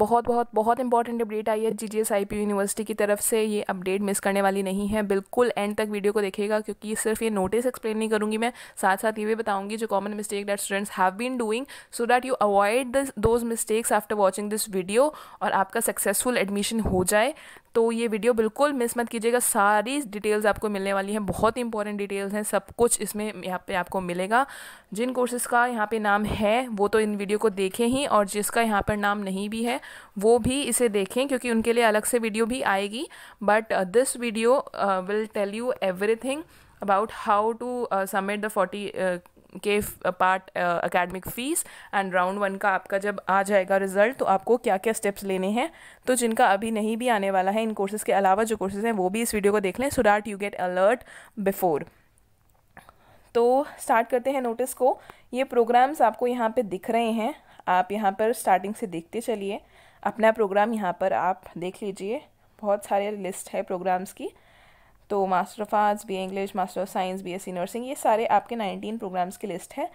बहुत बहुत बहुत इंपॉर्टेंट अपडेट आई है आई पी यूनिवर्सिटी की तरफ से ये अपडेट मिस करने वाली नहीं है बिल्कुल एंड तक वीडियो को देखेगा क्योंकि सिर्फ ये नोटिस एक्सप्लेन नहीं करूँगी मैं साथ साथ ये भी बताऊँगी जो common mistake that students have been doing so that you avoid those mistakes after watching this video और आपका सक्सेसफुल एडमिशन हो जाए तो ये वीडियो बिल्कुल मिस मत कीजिएगा सारी डिटेल्स आपको मिलने वाली हैं बहुत ही इंपॉर्टेंट डिटेल्स हैं सब कुछ इसमें यहाँ पे आपको मिलेगा जिन कोर्सेज़ का यहाँ पे नाम है वो तो इन वीडियो को देखें ही और जिसका यहाँ पर नाम नहीं भी है वो भी इसे देखें क्योंकि उनके लिए अलग से वीडियो भी आएगी but this video will tell you everything about how to submit the forty K part academic fees and round one का आपका जब आ जाएगा रिजल्ट तो आपको क्या क्या स्टेप्स लेने हैं तो जिनका अभी नहीं भी आने वाला है इन कोर्सेज़ के अलावा जो कोर्सेज़ हैं वो भी इस वीडियो को देख लें so that you get alert before तो स्टार्ट करते हैं नोटिस को ये प्रोग्राम्स आपको यहाँ पे दिख रहे हैं आप यहाँ पर स्टार्टिंग से देखते चलिए अपना प्रोग्राम यहाँ पर आप देख लीजिए बहुत सारे लिस्ट है प्रोग्राम्स की तो master of arts B English master of science B S C nursing ये सारे आपके नाइनटीन प्रोग्राम्स की लिस्ट है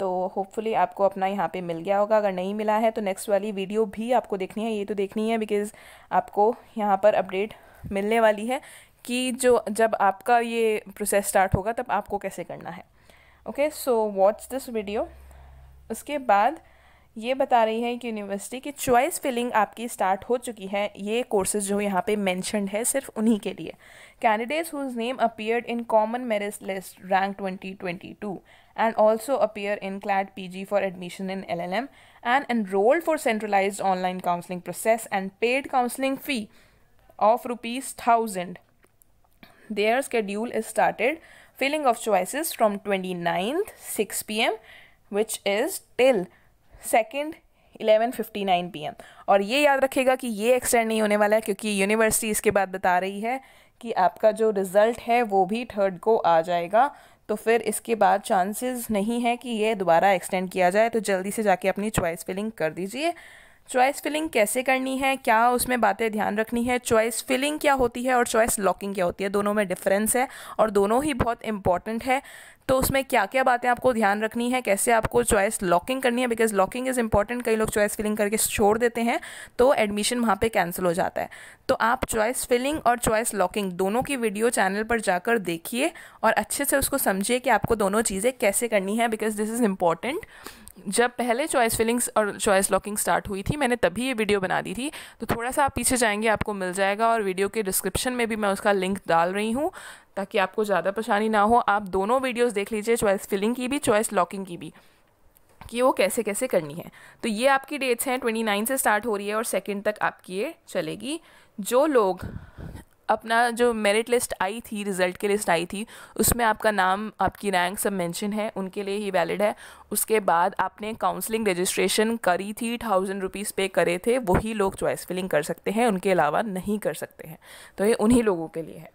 तो होपफुली आपको अपना यहाँ पे मिल गया होगा अगर नहीं मिला है तो नेक्स्ट वाली वीडियो भी आपको देखनी है ये तो देखनी है बिकॉज़ आपको यहाँ पर अपडेट मिलने वाली है कि जो जब आपका ये प्रोसेस स्टार्ट होगा तब आपको कैसे करना है okay so watch this video उसके बाद ये बता रही है कि यूनिवर्सिटी की चॉइस फिलिंग आपकी स्टार्ट हो चुकी है ये कोर्सेज जो यहाँ पे मैंशनड है सिर्फ उन्हीं के लिए candidates whose name appeared in common merit list rank twenty twenty two and also appear in CLAT P G for admission in L L M and enrol for centralised online counselling process and paid counselling fee of rupees thousand their schedule is started filling of choices from twenty ninth six P M which is till second P M और ये याद रखेगा कि ये extend नहीं होने वाला है क्योंकि यूनिवर्सिटी इसके बाद बता रही है कि आपका जो रिज़ल्ट है वो भी थर्ड को आ जाएगा तो फिर इसके बाद चांसेस नहीं है कि ये दोबारा एक्सटेंड किया जाए तो जल्दी से जाके अपनी चॉइस फिलिंग कर दीजिए चॉइस फिलिंग कैसे करनी है क्या उसमें बातें ध्यान रखनी है चॉइस फिलिंग क्या होती है और चॉइस लॉकिंग क्या होती है दोनों में डिफरेंस है और दोनों ही बहुत इंपॉर्टेंट है तो उसमें क्या क्या बातें आपको ध्यान रखनी है कैसे आपको चॉइस लॉकिंग करनी है बिकॉज लॉकिंग इज़ इंपॉर्टेंट कई लोग चॉइस फिलिंग करके छोड़ देते हैं तो एडमिशन वहाँ पे कैंसिल हो जाता है तो आप चॉइस फिलिंग और चॉइस लॉकिंग दोनों की वीडियो चैनल पर जाकर देखिए और अच्छे से उसको समझिए कि आपको दोनों चीज़ें कैसे करनी है बिकॉज दिस इज़ इम्पॉर्टेंट जब पहले चॉइस फिलिंग्स और चॉइस लॉकिंग स्टार्ट हुई थी मैंने तभी ये वीडियो बना दी थी तो थोड़ा सा आप पीछे जाएंगे आपको मिल जाएगा और वीडियो के डिस्क्रिप्शन में भी मैं उसका लिंक डाल रही हूँ ताकि आपको ज़्यादा परेशानी ना हो आप दोनों वीडियोज़ देख लीजिए चॉइस फिलिंग की भी चॉइस लॉकिंग की भी कि वो कैसे कैसे करनी है तो ये आपकी डेट्स हैं ट्वेंटी नाइन से स्टार्ट हो रही है और सेकेंड तक आपकी ये चलेगी जो लोग अपना जो मेरिट लिस्ट आई थी रिज़ल्ट की लिस्ट आई थी उसमें आपका नाम आपकी रैंक सब मेंशन है उनके लिए ही वैलिड है उसके बाद आपने काउंसलिंग रजिस्ट्रेशन करी थी थाउजेंड रुपीज़ पे करे थे वही लोग चॉइस फिलिंग कर सकते हैं उनके अलावा नहीं कर सकते हैं तो ये उन्हीं लोगों के लिए है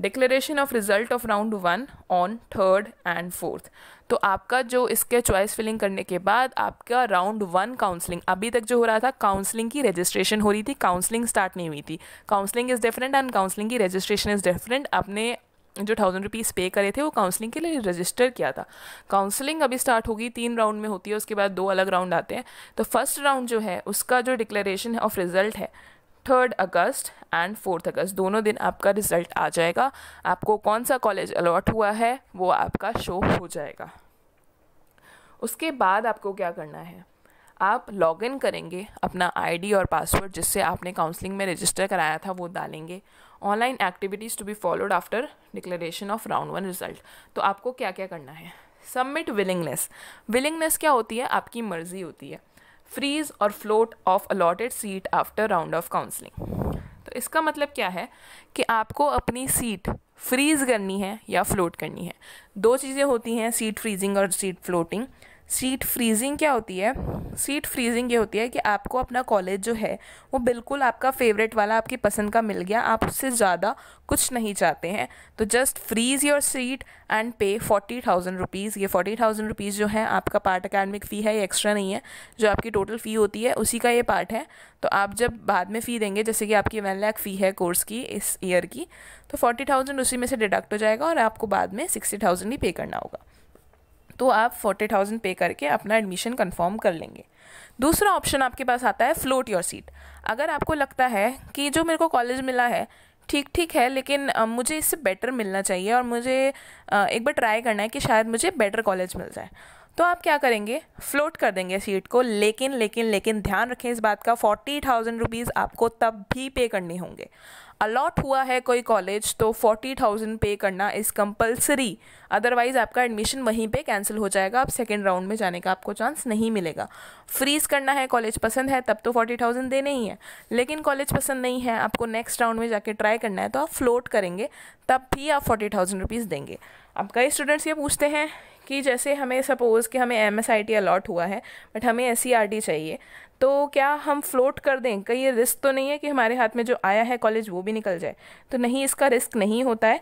declaration of result of round one on third and fourth तो आपका जो इसके चॉइस फिलिंग करने के बाद आपका राउंड वन काउंसलिंग अभी तक जो हो रहा था काउंसलिंग की रजिस्ट्रेशन हो रही थी काउंसलिंग स्टार्ट नहीं हुई थी counselling is different and counselling की रजिस्ट्रेशन इज़ डिफरेंट आपने जो थाउजेंड रुपीज़ पे करे थे वो काउंसलिंग के लिए रजिस्टर किया था काउंसलिंग अभी स्टार्ट होगी तीन राउंड में होती है उसके बाद दो अलग राउंड आते हैं तो फर्स्ट राउंड जो है उसका जो डिक्लेरेशन ऑफ रिजल्ट है third August and fourth August दोनों दिन आपका रिजल्ट आ जाएगा आपको कौन सा कॉलेज अलॉट हुआ है वो आपका शो हो जाएगा उसके बाद आपको क्या करना है आप लॉग इन करेंगे अपना आईडी और पासवर्ड जिससे आपने काउंसलिंग में रजिस्टर कराया था वो डालेंगे online activities to be followed after declaration of round one result तो आपको क्या क्या करना है सबमिट विलिंगनेस विलिंगनेस क्या होती है आपकी मर्ज़ी होती है फ्रीज और float of allotted seat after round of counselling तो इसका मतलब क्या है कि आपको अपनी सीट फ्रीज करनी है या फ्लोट करनी है दो चीज़ें होती हैं सीट फ्रीजिंग और सीट फ्लोटिंग सीट फ्रीजिंग क्या होती है सीट फ्रीजिंग ये होती है कि आपको अपना कॉलेज जो है वो बिल्कुल आपका फेवरेट वाला आपकी पसंद का मिल गया आप उससे ज़्यादा कुछ नहीं चाहते हैं तो just freeze your seat and pay forty thousand rupees ये फोर्टी थाउजेंड रुपीज़ जो है आपका पार्ट अकेडमिक फ़ी है ये एक्स्ट्रा नहीं है जो आपकी टोटल फ़ी होती है उसी का ये पार्ट है तो आप जब बाद में फ़ी देंगे जैसे कि आपकी वन लैख फ़ी है कोर्स की इस ईयर की तो फोर्टी थाउजेंड उसी में से डिडक्ट हो जाएगा और आपको बाद में सिक्सटी थाउजेंड ही पे करना होगा तो आप फोर्टी थाउजेंड पे करके अपना एडमिशन कन्फर्म कर लेंगे दूसरा ऑप्शन आपके पास आता है फ्लोट योर सीट अगर आपको लगता है कि जो मेरे को कॉलेज मिला है ठीक ठीक है लेकिन मुझे इससे बेटर मिलना चाहिए और मुझे एक बार ट्राई करना है कि शायद मुझे बेटर कॉलेज मिल जाए तो आप क्या करेंगे फ्लोट कर देंगे सीट को लेकिन लेकिन लेकिन ध्यान रखें इस बात का फोर्टी थाउजेंड रुपीज़ आपको तब भी पे करने होंगे अलॉट हुआ है कोई कॉलेज तो फोर्टी थाउजेंड पे करना इज़ कंपलसरी अदरवाइज़ आपका एडमिशन वहीं पे कैंसिल हो जाएगा आप सेकेंड राउंड में जाने का आपको चांस नहीं मिलेगा फ्रीज़ करना है कॉलेज पसंद है तब तो फोर्टी थाउजेंड देने ही है लेकिन कॉलेज पसंद नहीं है आपको नेक्स्ट राउंड में जाके ट्राई करना है तो आप फ्लोट करेंगे तब भी आप फोर्टी थाउजेंड रुपीज़ देंगे अब कई स्टूडेंट्स ये पूछते हैं कि जैसे हमें सपोज़ कि हमें M S I T allot हुआ है बट हमें एस सी आर टी चाहिए तो क्या हम फ्लोट कर दें कहीं ये रिस्क तो नहीं है कि हमारे हाथ में जो आया है कॉलेज वो भी निकल जाए तो नहीं इसका रिस्क नहीं होता है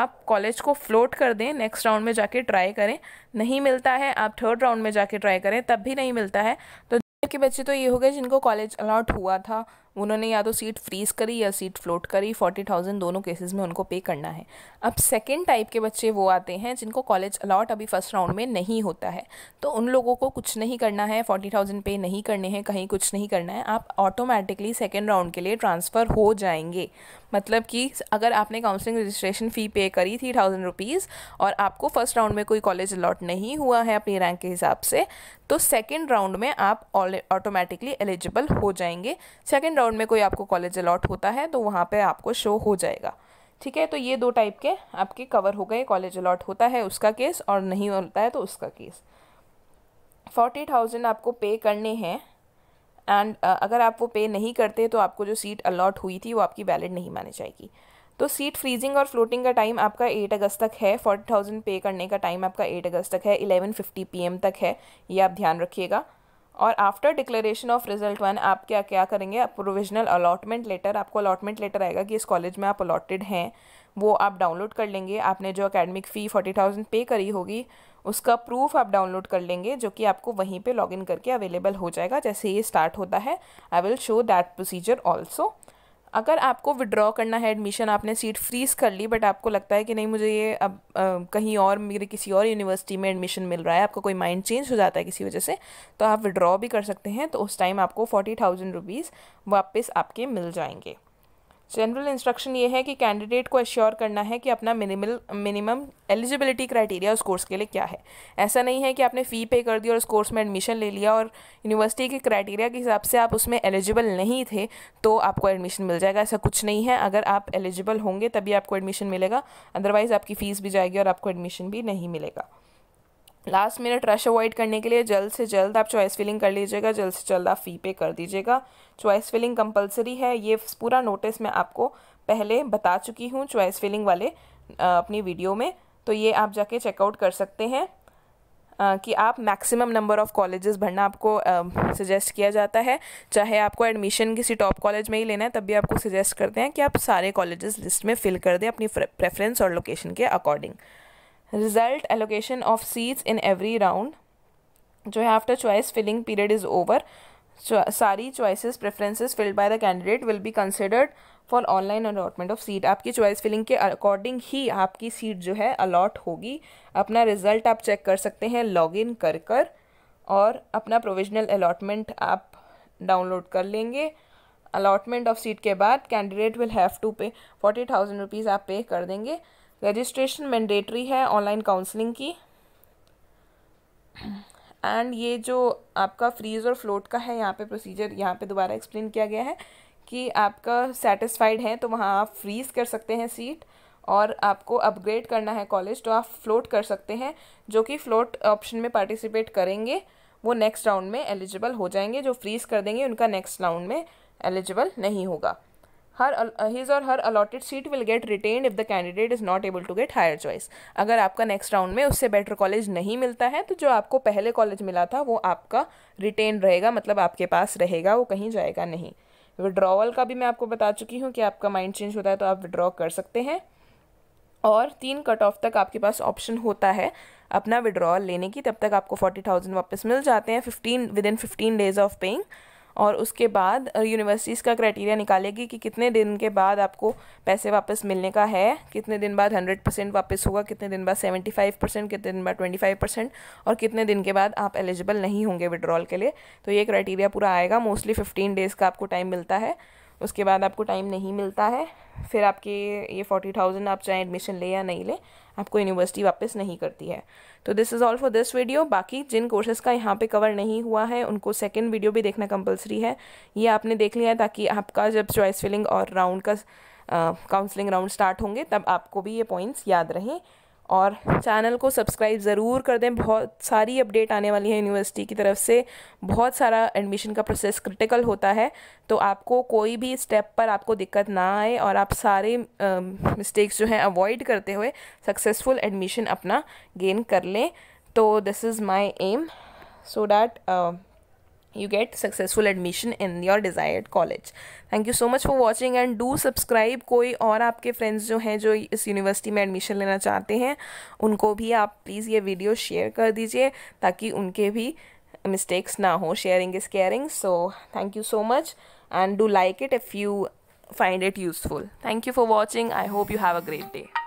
आप कॉलेज को फ्लोट कर दें नेक्स्ट राउंड में जाके ट्राई करें नहीं मिलता है आप थर्ड राउंड में जाके ट्राई करें तब भी नहीं मिलता है तो के बच्चे तो ये हो गए जिनको कॉलेज अलॉट हुआ था उन्होंने या तो सीट फ्रीज करी या सीट फ्लोट करी फोर्टी थाउजेंड दोनों केसेस में उनको पे करना है अब सेकेंड टाइप के बच्चे वो आते हैं जिनको कॉलेज अलॉट अभी फर्स्ट राउंड में नहीं होता है तो उन लोगों को कुछ नहीं करना है फोर्टी थाउजेंड पे नहीं करने हैं कहीं कुछ नहीं करना है आप ऑटोमेटिकली सेकेंड राउंड के लिए ट्रांसफ़र हो जाएंगे मतलब कि अगर आपने काउंसलिंग रजिस्ट्रेशन फ़ी पे करी थी थाउजेंड रुपीज़ और आपको फर्स्ट राउंड में कोई कॉलेज अलॉट नहीं हुआ है अपनी रैंक के हिसाब से तो सेकेंड राउंड में आप ऑटोमेटिकली एलिजिबल हो जाएंगे सेकेंड राउंड में कोई आपको कॉलेज अलॉट होता है तो वहाँ पर आपको शो हो जाएगा ठीक है तो ये दो टाइप के आपके कवर हो गए कॉलेज अलॉट होता है उसका केस और नहीं होता है तो उसका केस फोर्टी थाउजेंड आपको पे करने हैं एंड अगर आप वो पे नहीं करते तो आपको जो सीट अलॉट हुई थी वो आपकी वैलिड नहीं मानी जाएगी तो सीट फ्रीजिंग और फ्लोटिंग का टाइम आपका एट अगस्त तक है फोर्टी थाउजेंड पे करने का टाइम आपका एट अगस्त तक है एलेवन फिफ्टी पी तक है ये आप ध्यान रखिएगा और after declaration of result one आप क्या क्या करेंगे प्रोविजनल अलॉटमेंट लेटर आपको अलॉटमेंट लेटर आएगा कि इस कॉलेज में आप अलॉटेड हैं वो आप डाउनलोड कर लेंगे आपने जो अकेडमिक फ़ी फोर्टी थाउजेंड पे करी होगी उसका प्रूफ आप डाउनलोड कर लेंगे जो कि आपको वहीं पे लॉगिन करके अवेलेबल हो जाएगा जैसे ये स्टार्ट होता है I will show that procedure also अगर आपको विड्रॉ करना है एडमिशन आपने सीट फ्रीज़ कर ली बट आपको लगता है कि नहीं मुझे ये अब आ, कहीं और मेरे किसी और यूनिवर्सिटी में एडमिशन मिल रहा है आपका कोई माइंड चेंज हो जाता है किसी वजह से तो आप विड्रॉ भी कर सकते हैं तो उस टाइम आपको फोर्टी थाउजेंड रुपीज़ वापस आपके मिल जाएंगे जनरल इंस्ट्रक्शन ये है कि कैंडिडेट को एश्योर करना है कि अपना मिनिमल मिनिमम एलिजिबिलिटी क्राइटेरिया उस कोर्स के लिए क्या है ऐसा नहीं है कि आपने फ़ी पे कर दी और उस कोर्स में एडमिशन ले लिया और यूनिवर्सिटी के क्राइटेरिया के हिसाब से आप उसमें एलिजिबल नहीं थे तो आपको एडमिशन मिल जाएगा ऐसा कुछ नहीं है अगर आप एलिजिबल होंगे तभी आपको एडमिशन मिलेगा अदरवाइज़ आपकी फ़ीस भी जाएगी और आपको एडमिशन भी नहीं मिलेगा लास्ट मिनट रश अवॉइड करने के लिए जल्द से जल्द आप चॉइस फिलिंग कर लीजिएगा जल्द से जल्द आप फ़ी पे कर दीजिएगा चॉइस फिलिंग कंपलसरी है ये पूरा नोटिस मैं आपको पहले बता चुकी हूँ चॉइस फिलिंग वाले अपनी वीडियो में तो ये आप जाके चेकआउट कर सकते हैं कि आप मैक्सिमम नंबर ऑफ़ कॉलेजेस भरना आपको सजेस्ट किया जाता है चाहे आपको एडमिशन किसी टॉप कॉलेज में ही लेना है तब भी आपको सजेस्ट करते हैं कि आप सारे कॉलेजेस लिस्ट में फ़िल कर दें अपनी प्रेफरेंस और लोकेशन के according result allocation of seats in every round जो है after choice filling period is over सारी choices preferences filled by the candidate will be considered for online allotment of seat आपकी choice filling के according ही आपकी seat जो है allot होगी अपना रिजल्ट आप चेक कर सकते हैं लॉग इन कर कर और अपना प्रोविजनल अलॉटमेंट आप डाउनलोड कर लेंगे अलॉटमेंट ऑफ सीट के बाद candidate will have to pay forty thousand rupees आप पे कर देंगे रजिस्ट्रेशन मैंडेटरी है ऑनलाइन काउंसलिंग की एंड ये जो आपका फ्रीज और फ्लोट का है यहाँ पे प्रोसीजर यहाँ पे दोबारा एक्सप्लेन किया गया है कि आपका सेटिस्फाइड है तो वहाँ आप फ्रीज कर सकते हैं सीट और आपको अपग्रेड करना है कॉलेज तो आप फ्लोट कर सकते हैं जो कि फ्लोट ऑप्शन में पार्टिसिपेट करेंगे वो नेक्स्ट राउंड में एलिजिबल हो जाएंगे जो फ्रीज कर देंगे उनका नेक्स्ट राउंड में एलिजिबल नहीं होगा हर हिज और her allotted seat will get retain if the candidate is not able to get higher choice अगर आपका नेक्स्ट राउंड में उससे बेटर कॉलेज नहीं मिलता है तो जो आपको पहले कॉलेज मिला था वो आपका रिटेन रहेगा मतलब आपके पास रहेगा वो कहीं जाएगा नहीं विड्रॉवल का भी मैं आपको बता चुकी हूँ कि आपका माइंड चेंज होता है तो आप विड्रॉ कर सकते हैं और तीन कट ऑफ तक आपके पास ऑप्शन होता है अपना विड्रॉवल लेने की तब तक आपको फोर्टी थाउजेंड वापस मिल जाते हैं fifteen within fifteen days of paying और उसके बाद यूनिवर्सिटीज़ का क्राइटेरिया निकालेगी कि कितने दिन के बाद आपको पैसे वापस मिलने का है कितने दिन बाद हंड्रेड परसेंट वापस होगा कितने दिन बाद सेवेंटी फाइव परसेंट कितने दिन बाद ट्वेंटी फाइव परसेंट और कितने दिन के बाद आप एलिजिबल नहीं होंगे विड्रॉल के लिए तो ये क्राइटेरिया पूरा आएगा मोस्टली फिफ्टीन डेज़ का आपको टाइम मिलता है उसके बाद आपको टाइम नहीं मिलता है फिर आपके ये फोर्टी थाउजेंड आप चाहे एडमिशन ले या नहीं ले आपको यूनिवर्सिटी वापस नहीं करती है तो this is all for this video बाकी जिन कोर्सेज़ का यहाँ पे कवर नहीं हुआ है उनको सेकेंड वीडियो भी देखना कंपलसरी है ये आपने देख लिया है ताकि आपका जब चॉइस फिलिंग और राउंड का काउंसलिंग राउंड स्टार्ट होंगे तब आपको भी ये पॉइंट्स याद रहें और चैनल को सब्सक्राइब ज़रूर कर दें बहुत सारी अपडेट आने वाली है यूनिवर्सिटी की तरफ से बहुत सारा एडमिशन का प्रोसेस क्रिटिकल होता है तो आपको कोई भी स्टेप पर आपको दिक्कत ना आए और आप सारे मिस्टेक्स जो हैं अवॉइड करते हुए सक्सेसफुल एडमिशन अपना गेन कर लें तो this is my aim so that you get successful admission in your desired college thank you so much for watching and do subscribe कोई और आपके friends जो हैं जो इस university में admission लेना चाहते हैं उनको भी आप please ये video share कर दीजिए ताकि उनके भी mistakes ना हो sharing is caring so thank you so much and do like it if you find it useful thank you for watching i hope you have a great day